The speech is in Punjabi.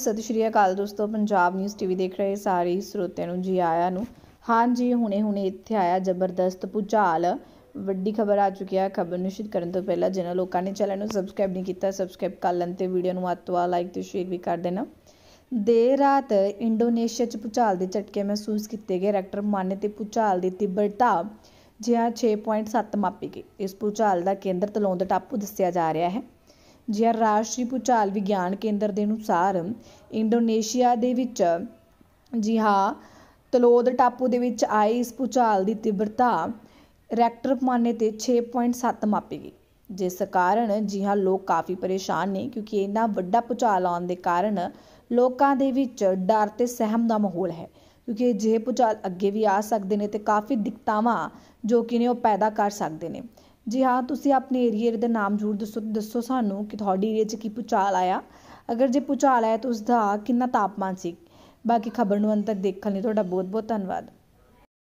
ਸਤਿ ਸ਼੍ਰੀ ਅਕਾਲ ਦੋਸਤੋ ਪੰਜਾਬ ਨਿਊਜ਼ ਟੀਵੀ ਦੇਖ ਰਹੇ ਸਾਰੇ ਸਰੋਤਿਆਂ ਨੂੰ ਜੀ ਆਇਆਂ ਨੂੰ ਹਾਂਜੀ ਹੁਣੇ-ਹੁਣੇ ਇੱਥੇ ਆਇਆ ਜ਼ਬਰਦਸਤ ਭੁਚਾਲ ਵੱਡੀ ਖਬਰ ਆ ਚੁੱਕੀ ਹੈ ਖਬਰ ਨਿਸ਼ਚਿਤ ਕਰਨ ਤੋਂ ਪਹਿਲਾਂ ਜਿਨ੍ਹਾਂ ਲੋਕਾਂ ਨੇ ਚੈਨਲ ਨੂੰ ਸਬਸਕ੍ਰਾਈਬ ਨਹੀਂ ਕੀਤਾ ਸਬਸਕ੍ਰਾਈਬ ਕਰ ਲੈਣ ਤੇ ਵੀਡੀਓ ਨੂੰ ਅੱਤਵਾ ਲਾਈਕ ਤੇ ਸ਼ੇਅਰ ਵੀ ਕਰ ਦੇਣਾ ਦੇਰ ਰਾਤ ਇੰਡੋਨੇਸ਼ੀਆ 'ਚ ਭੁਚਾਲ ਦੇ ਝਟਕੇ ਮਹਿਸੂਸ ਕੀਤੇ ਗਏ ਰੈਕਟਰ ਮਾਨੇ ਤੇ ਭੁਚਾਲ ਦੀ ਤੀਬਰਤਾ ਜਿਹਾ 6.7 ਮਾਪੀ ਗਈ ਇਸ ਭੁਚਾਲ ਦਾ ਕੇਂਦਰ ਤਲੋਂਦ ਟਾਪੂ ਦੱਸਿਆ ਜਾ ਰਿਹਾ ਹੈ ਜੀ ਰਾਸ਼ਟਰੀ ਭੂਚਾਲ ਵਿਗਿਆਨ ਕੇਂਦਰ ਦੇ ਅਨੁਸਾਰ ਇੰਡੋਨੇਸ਼ੀਆ ਦੇ ਵਿੱਚ ਜੀ ਹਾਂ ਤਲੋਦ ਟਾਪੂ ਦੇ ਵਿੱਚ ਆਏ ਇਸ ਭੂਚਾਲ ਦੀ ਤੀਬਰਤਾ ਰੈਕਟਰ ਪਮਾਨੇ ਤੇ 6.7 ਮਾਪੀ ਗਈ ਜਿਸ ਕਾਰਨ ਜੀ ਹਾਂ ਲੋਕ ਕਾਫੀ ਪਰੇਸ਼ਾਨ ਨੇ ਕਿਉਂਕਿ ਇਹਨਾਂ ਵੱਡਾ ਭੂਚਾਲ ਆਉਣ ਦੇ ਕਾਰਨ ਲੋਕਾਂ ਦੇ ਵਿੱਚ ਡਰ ਤੇ ਸਹਿਮ ਦਾ ਮਾਹੌਲ ਹੈ ਕਿਉਂਕਿ ਜੇ ਭੂਚਾਲ ਅੱਗੇ ਵੀ ਆ ਸਕਦੇ ਨੇ ਤੇ ਕਾਫੀ ਦਿੱਕਤਾਵਾਂ ਜੋ ਕਿ ਨੇ ਉਹ ਪੈਦਾ ਕਰ ਸਕਦੇ ਨੇ ਜੀ ਹਾਂ ਤੁਸੀਂ ਆਪਣੇ ਏਰੀਆ ਦੇ ਨਾਮ ਜੁੜ ਦੱਸੋ ਦੱਸੋ ਸਾਨੂੰ ਕਿ ਤੁਹਾਡੇ ਏਰੀਆ 'ਚ ਕੀ ਪੁਚਾਲ ਆਇਆ ਅਗਰ ਜੇ ਪੁਚਾਲ ਆਇਆ ਤਾਂ ਉਸ ਦਾ ਕਿੰਨਾ ਤਾਪਮਾਨ ਸੀ ਬਾਕੀ ਖਬਰ ਨੂੰ ਅੰਤ ਤੱਕ ਦੇਖਣ ਲਈ ਤੁਹਾਡਾ ਬਹੁਤ ਬਹੁਤ ਧੰਨਵਾਦ